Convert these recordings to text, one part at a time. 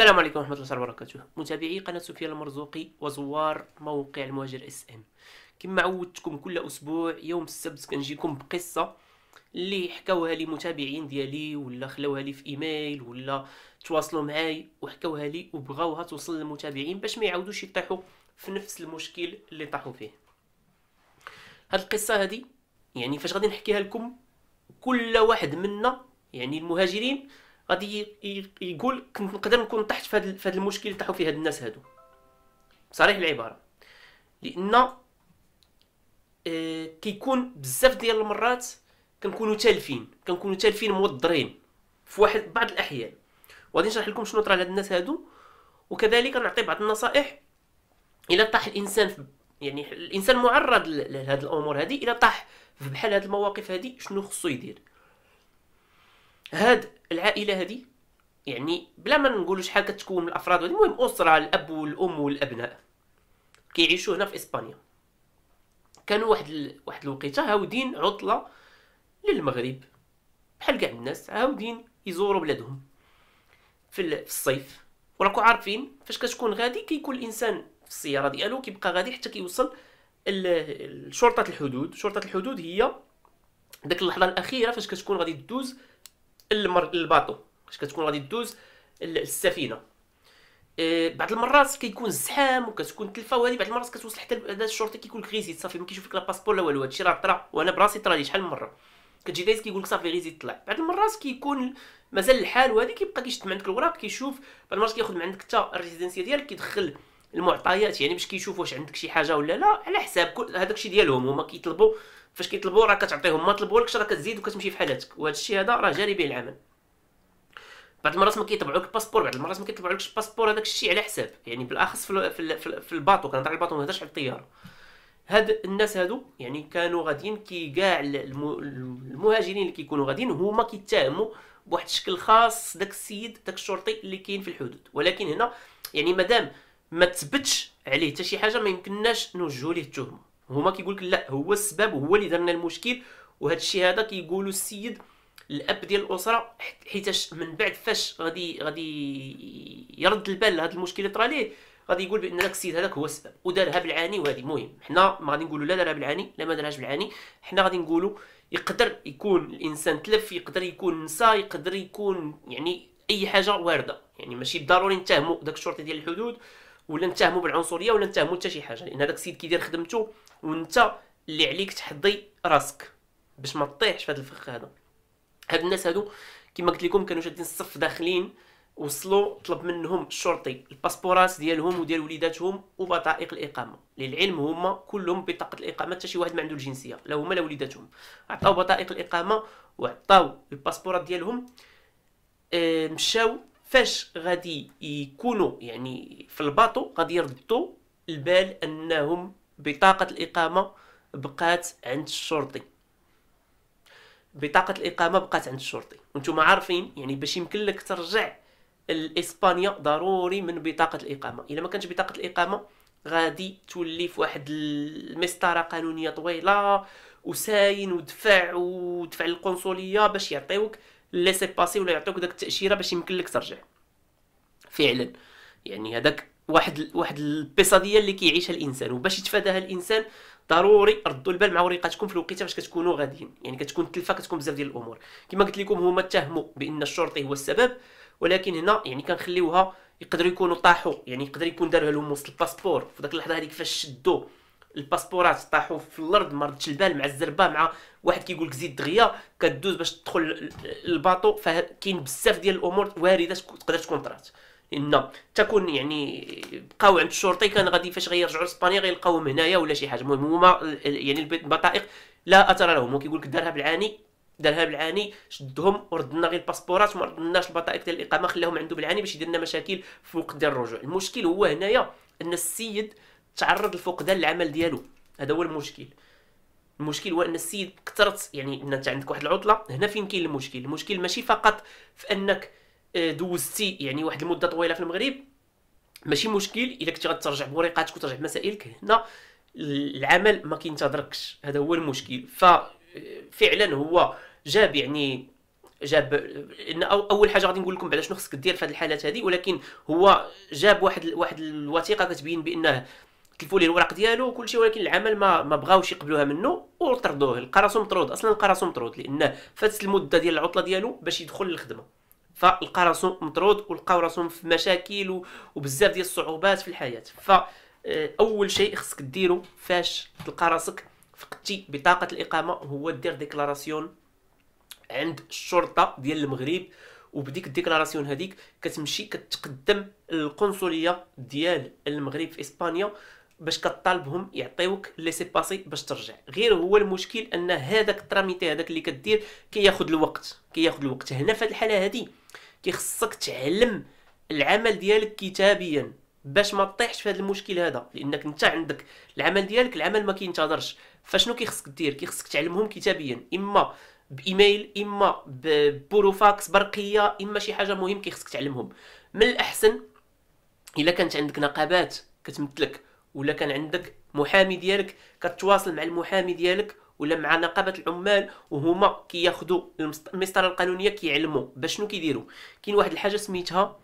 السلام عليكم ورحمة الله وبركاته متابعي قناة سفيان المرزوقي وزوار موقع المهاجر اس ام كما عودتكم كل اسبوع يوم السبت كنجيكم بقصة اللي حكاوها لي متابعين ديالي ولا خلاوها لي في ايميل ولا تواصلوا معاي وحكاوها لي وبغاوها توصل للمتابعين باش ما يعاودوش يطيحوا في نفس المشكل اللي طاحوا فيه هاد القصة هادي يعني فاش غادي نحكيها لكم كل واحد منا يعني المهاجرين غادي يقول كنت نقدر نكون طحت في هذا المشكل اللي طاحوا فيه هاد الناس هادو صريح العباره لان آه، كيكون بزاف ديال المرات كنكونوا تالفين كنكونوا تالفين موضرين في واحد بعض الاحيان وغادي نشرح لكم شنو طرا لهاد الناس هادو وكذلك نعطي بعض النصائح الا طاح الانسان في يعني الانسان معرض لهاد الامور هادي الا طاح في بحال هاد المواقف هادي شنو خصو يدير هاد العائله هذه يعني بلا ما نقولوا شحال كتكون من الافراد المهم اسره الاب والام والابناء كيعيشوا هنا في اسبانيا كانوا واحد ال... واحد الوقيته هاودين عطله للمغرب بحال كاع الناس هاودين يزوروا بلادهم في, ال... في الصيف وراكو عارفين فاش كتكون غادي كيكون الانسان في السياره ديالو كيبقى غادي حتى كيوصل لشرطه الحدود شرطه الحدود هي ديك اللحظه الاخيره فاش كتكون غادي تدوز المر... الباطو فاش كتكون غادي دوز السفينه إيه بعض المرات كيكون الزحام وكتكون تلفه وهذه بعض المرات كتوصل حتى هذا الشرطي كيكون لك صافي ما كيشوف لك لا باسبور لا والو هادشي راه طرا وانا براسي طرا لي شحال من مره كتجي دايز كيقول لك صافي غيزيد طلع بعض المرات كيكون مازال الحال وهذه كيبقى كيشد عندك الوراق كيشوف بعض المرات كياخذ من عندك حتى الريزيدنسيه ديالك كيدخل المعطيات يعني باش كيشوف واش عندك شي حاجه ولا لا على حساب كل هذاك الشيء ديالهم هما كيطلبوا فاش كيطلبوا راه كتعطيهم ما لكش راه كتزيد وكتمشي في حالاتك وهذا الشيء هذا راه جاري به العمل بعض المرات ما كيطبعوك الباسبور بعض المرات ما كيطبعولكش الباسبور هذاك الشيء على حساب يعني بالاخص في في, في, في الباطو كنهضر على الباطو ما نهضرش على الطياره هاد الناس هادو يعني كانوا غاديين كي كاع المهاجرين اللي كيكونوا غاديين هما كيتهموا بواحد الشكل خاص داك السيد داك الشرطي اللي كاين في الحدود ولكن هنا يعني مادام ما تثبتش عليه حتى شي حاجه ما يمكنناش نوجهوا ليه التهمه هما كيقول لك لا هو السبب هو اللي درنا المشكل وهذا الشيء هذا كيقولوا السيد الاب ديال الاسره حيتاش من بعد فاش غادي غادي يرد البال لهذا المشكل اللي طرا ليه غادي يقول بان داك السيد هذاك هو السبب ودارها بالعاني وهذه مهم حنا ما غادي نقولوا لا دارها بالعاني لا ما دارهاش بالعاني حنا غادي نقولوا يقدر يكون الانسان تلف يقدر يكون نسى يقدر يكون يعني اي حاجه وارده يعني ماشي ضروري نتهموا داك الشرطي ديال الحدود ولا نتهموا بالعنصريه ولا نتهموا حتى شي حاجه لان هذاك السيد كيدير خدمته وانت اللي عليك تحضي راسك باش ما تطيحش في هذا الفخ هذا هاد الناس هادو كما قلت لكم كانوا شادين الصف داخلين وصلوا طلب منهم الشرطي الباسبورات ديالهم وديال وليداتهم وبطائق الاقامه للعلم هما كلهم بطاقه الاقامه حتى شي واحد ما عنده الجنسيه لا هما لا وليداتهم عطاو بطائق الاقامه وعطاو الباسبورات ديالهم آه، مشاو فاش غادي يكونوا يعني في الباطو غادي يردوا البال انهم بطاقه الاقامه بقات عند الشرطي بطاقه الاقامه بقات عند الشرطي وانتم عارفين يعني باش يمكن لك ترجع لاسبانيا ضروري من بطاقه الاقامه الا ما كانش بطاقه الاقامه غادي تولي في واحد المسطره قانونيه طويله وساين ودفع ودفع للقنصليه باش يعطيوك ليسي باسي ولا يعطوك داك التاشيره باش يمكن لك ترجع فعلا يعني هذاك واحد واحد البيصاديه اللي كيعيشها الانسان وباش يتفاداها الانسان ضروري ردوا البال مع وريقاتكم في الوقيته باش كتكونوا غاديين يعني كتكون تلفه كتكون بزاف ديال الامور كما قلت لكم هما اتهموا بان الشرطي هو السبب ولكن هنا يعني كنخليوها يقدروا يكونوا طاحوا يعني يقدر يكون دارها لهم وسط الباسبور في ذاك اللحظه هذيك فاش شدوه الباسبورات طاحوا في الارض مرض البال مع الزربه مع واحد كيقول لك زيد دغيا كدوز باش تدخل الباطو فكاين بزاف ديال الامور وارده تقدر تكون طرات ان تكون يعني بقاو عند الشرطي كان غادي فاش غيرجعوا لاسبانيا غيلقاوهم هنايا ولا شي حاجه المهم هما يعني البطائق لا اثر لهم وكيقول لك دارها بالعاني دارها بالعاني شدهم وردنا غير الباسبورات وما ردناش البطائق ديال الاقامه خلاهم عنده بالعاني باش يدير لنا مشاكل في وقت ديال الرجوع المشكل هو هنايا ان السيد تعرض لفقدان العمل ديالو هذا هو المشكل المشكل هو ان السيد كثرت يعني ان انت عندك واحد العطله هنا فين كاين المشكل المشكل ماشي فقط في انك آه، دوزتي يعني واحد المده طويله في المغرب ماشي مشكل الا كنتي غترجع بوريقاتك وترجع بمسائلك هنا العمل ما كينتظركش هذا هو المشكل ففعلا آه، هو جاب يعني جاب ان اول حاجه غادي نقول لكم بعدا شنو خصك دير في هذه الحالات هذه ولكن هو جاب واحد واحد الوثيقه كتبين بانه تلفوا ليه الوراق ديالو وكل شيء ولكن العمل ما ما بغاوش يقبلوها منه وطردوه لقى راسو مطرود اصلا لقى راسو مطرود لانه فاتت المده ديال العطله ديالو باش يدخل للخدمه فلقى راسو مطرود ولقاو راسو في مشاكل وبزاف ديال الصعوبات في الحياه ف آه، اول شيء خصك ديرو فاش تلقى راسك فقدتي بطاقه الاقامه هو دير ديكلاراسيون عند الشرطه ديال المغرب وبديك الديكلاراسيون هذيك كتمشي كتقدم للقنصليه ديال المغرب في اسبانيا باش كطالبهم يعطيوك لي سي باسي باش ترجع غير هو المشكل ان هذاك التراميتي هذاك اللي كدير كياخذ الوقت كياخذ الوقت هنا في الحاله هذه كيخصك تعلم العمل ديالك كتابيا باش ما تطيحش في هذا المشكل هذا لانك انت عندك العمل ديالك العمل ما كينتظرش فشنو كيخصك دير كيخصك تعلمهم كتابيا اما بايميل اما ببروفاكس برقيه اما شي حاجه مهم كيخصك تعلمهم من الاحسن الا كانت عندك نقابات كتمثلك ولا كان عندك محامي ديالك كتواصل مع المحامي ديالك ولا مع نقابه العمال وهما كياخذوا المسطره القانونيه كيعلموا باش شنو كيديروا كاين واحد الحاجه سميتها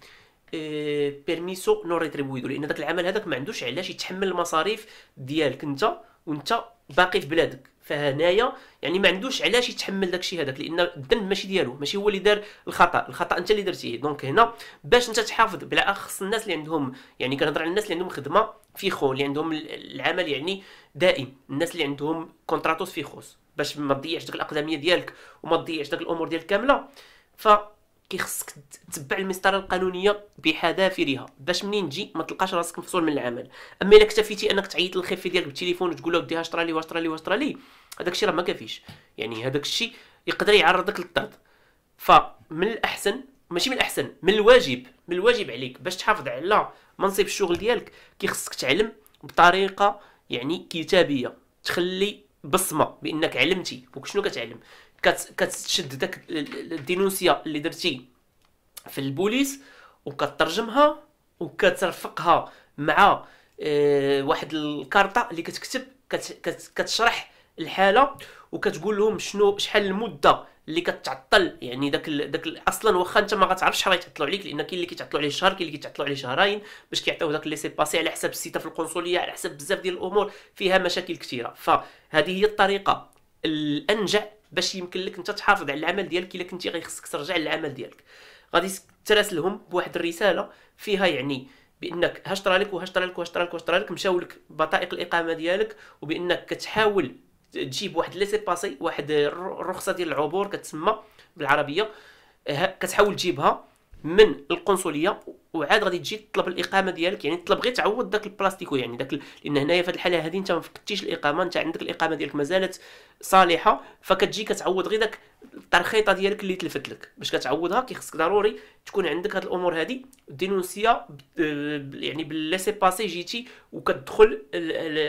بيرميسو نو ريتريبويدو لان داك العمل هذاك ما عندوش علاش يتحمل المصاريف ديالك انت وانت باقي في بلادك فهنايا يعني ما عندوش علاش يتحمل داكشي هذاك لان الذنب ماشي ديالو ماشي هو اللي دار الخطا الخطا انت اللي درتيه دونك هنا باش انت تحافظ بلا خص الناس اللي عندهم يعني كنهضر على الناس اللي عندهم خدمه في خو اللي عندهم العمل يعني دائم الناس اللي عندهم كونتراتوس خوص باش ما تضيعش ديك الاقدميه ديالك وما تضيعش داك الامور ديالك كامله ف كيخصك تتبع المسطره القانونيه بحذافيرها باش منين تجي ما تلقاش راسك مفصول من العمل اما الا اكتفيتي انك تعيط للخيف ديالك بالتليفون وتقول له وديها شطرالي واشطرالي واشطرالي هذاك الشيء راه ما كافيش يعني هذاك الشيء يقدر يعرضك للضغط فمن الاحسن ماشي من الاحسن من الواجب من الواجب عليك باش تحافظ على منصب الشغل ديالك كيخصك تعلم بطريقه يعني كتابيه تخلي بصمه بانك علمتي وشنو كتعلم كتشد داك الدينونسيا اللي درتي في البوليس وكترجمها وكترفقها مع اه واحد الكارطه اللي كتكتب كتشرح الحاله وكتقول لهم شنو شحال المده اللي كتعطل يعني داك داك اصلا واخا انت ما غتعرفش شحال يتعطلوا عليك لان كاين اللي كيتعطلوا عليه شهر كاين اللي كيتعطلوا عليه شهرين باش كيعطيو داك لي سي باسي على حساب السيته في القنصليه على حساب بزاف ديال الامور فيها مشاكل كثيره فهذه هي الطريقه الانجع باش يمكن لك انت تحافظ على العمل ديالك الا كنتي غيخصك ترجع للعمل ديالك غادي تراسلهم بواحد الرساله فيها يعني بانك هاشطرا لك وهاشطرا لك وهاشطرا لك وهاشطرا لك مشاو لك بطائق الاقامه ديالك وبانك كتحاول تجيب واحد ليسي باسي واحد الرخصه ديال العبور كتسمى بالعربيه كتحاول تجيبها من القنصليه وعاد غادي تجي تطلب الاقامه ديالك يعني تطلب غير تعوض داك البلاستيكو يعني داك لان هنايا في الحاله هذه انت ما فكتيش الاقامه انت عندك الاقامه ديالك مازالت صالحه فكتجي كتعوض غير داك الترخيطه ديالك اللي تلفت لك باش كتعوضها كيخصك ضروري تكون عندك هاد الامور هذه دينونسيا يعني سي باسي جيتي وكتدخل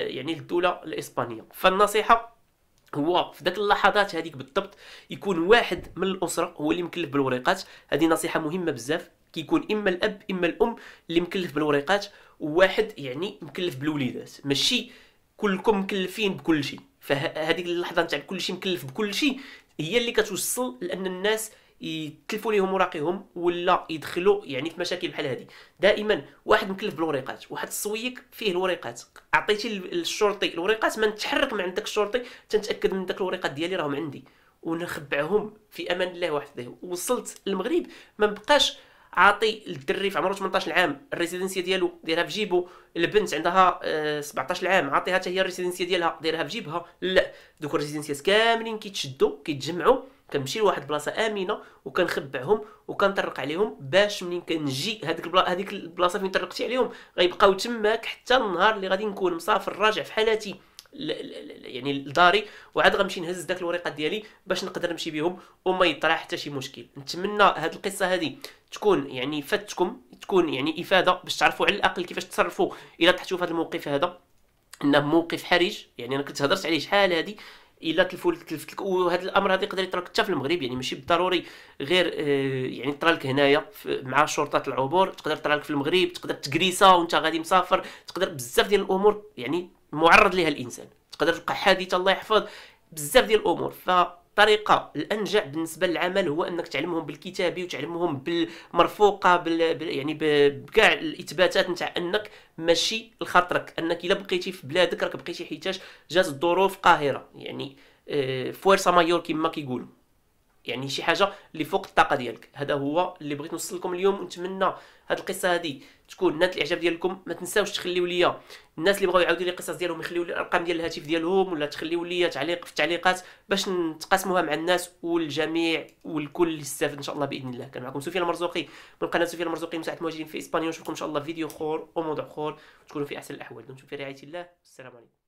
يعني الدوله الاسبانيه فالنصيحه هو في ذاك اللحظات هذيك بالضبط يكون واحد من الاسره هو اللي مكلف بالوريقات هذه نصيحه مهمه بزاف كيكون اما الاب اما الام اللي مكلف بالوريقات وواحد يعني مكلف بالوليدات ماشي كلكم مكلفين بكل شيء فهذيك اللحظه نتاع كل شيء مكلف بكل شيء هي اللي كتوصل لان الناس يتلفوا ليهم مراقيهم ولا يدخلوا يعني في مشاكل بحال هذه دائما واحد مكلف بالوريقات واحد السويك فيه الوريقات عطيتي للشرطي الوريقات ما نتحرك من عندك الشرطي تنتاكد من داك الوريقات ديالي راهم عندي ونخبعهم في امان الله وحده وصلت المغرب ما بقاش عاطي الدري في عمره 18 عام الريزيدنسيه ديالو دايرها في جيبو البنت عندها 17 آه، عام عاطيها حتى هي الريزيدنسيه ديالها دايرها في جيبها لا دوك الريزيدنسيات كاملين كيتشدوا كيتجمعوا كنمشي لواحد البلاصه امنه وكنخبعهم وكنطرق عليهم باش منين كنجي هذيك هذيك البلاصه فين طرقتي عليهم غيبقاو تماك حتى النهار اللي غادي نكون مسافر راجع في حالتي ل... ل... يعني لداري وعاد غنمشي نهز داك الوريقه ديالي باش نقدر نمشي بهم وما يطرا حتى شي مشكل نتمنى هاد القصه هذه تكون يعني فاتتكم تكون يعني افاده باش تعرفوا على الاقل كيفاش تصرفوا الا طحتوا في هذا الموقف هذا انه موقف حرج يعني انا كنت هضرت عليه شحال هذه الا تلفوا تلفت لك وهذا الامر هذا يقدر يطرا حتى في المغرب يعني ماشي بالضروري غير آه، يعني طرا لك هنايا مع شرطه العبور تقدر طرا لك في المغرب تقدر تكريسا وانت غادي مسافر تقدر بزاف ديال الامور يعني معرض لها الانسان تقدر تلقى حادثه الله يحفظ بزاف ديال الامور ف الطريقه الانجع بالنسبه للعمل هو انك تعلمهم بالكتابي وتعلمهم بالمرفوقه بال... يعني بكاع الاثباتات نتاع انك ماشي لخاطرك انك الا بقيتي في بلادك راك بقيتي حيتاش جات الظروف قاهره يعني آه، فورسا مايور كما كيقولوا يعني شي حاجه اللي فوق الطاقه ديالك هذا هو اللي بغيت نوصل لكم اليوم ونتمنى هذه القصه هذه تكون نالت الاعجاب ديالكم ما تنساوش تخليو ليا الناس اللي بغاو يعاودوا لي القصص ديالهم يخليو لي الارقام ديال الهاتف ديالهم ولا تخليو لي تعليق في التعليقات باش نتقاسموها مع الناس والجميع والكل يستافد ان شاء الله باذن الله كان معكم سفيان المرزوقي من قناه سفيان المرزوقي مساعد مهاجرين في اسبانيا نشوفكم ان شاء الله في فيديو خور وموضوع خور وتكونوا في احسن الاحوال دمتم في رعايه الله والسلام عليكم